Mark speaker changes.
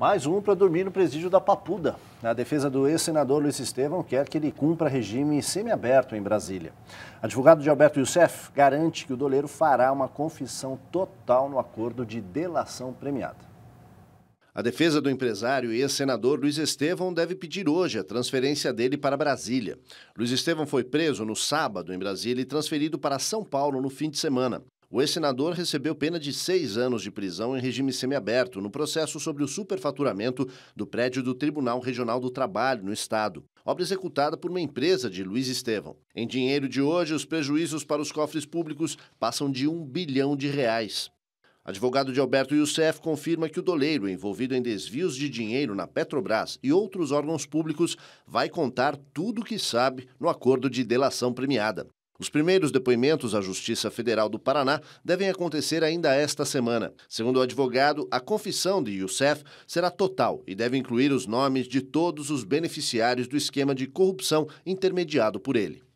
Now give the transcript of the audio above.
Speaker 1: Mais um para dormir no presídio da Papuda. A defesa do ex-senador Luiz Estevão quer que ele cumpra regime semiaberto em Brasília. Advogado de Alberto Youssef garante que o doleiro fará uma confissão total no acordo de delação premiada. A defesa do empresário e ex-senador Luiz Estevão deve pedir hoje a transferência dele para Brasília. Luiz Estevão foi preso no sábado em Brasília e transferido para São Paulo no fim de semana. O ex-senador recebeu pena de seis anos de prisão em regime semiaberto no processo sobre o superfaturamento do prédio do Tribunal Regional do Trabalho no Estado, obra executada por uma empresa de Luiz Estevão. Em dinheiro de hoje, os prejuízos para os cofres públicos passam de um bilhão de reais. Advogado de Alberto Youssef confirma que o doleiro envolvido em desvios de dinheiro na Petrobras e outros órgãos públicos vai contar tudo o que sabe no acordo de delação premiada. Os primeiros depoimentos à Justiça Federal do Paraná devem acontecer ainda esta semana. Segundo o advogado, a confissão de Youssef será total e deve incluir os nomes de todos os beneficiários do esquema de corrupção intermediado por ele.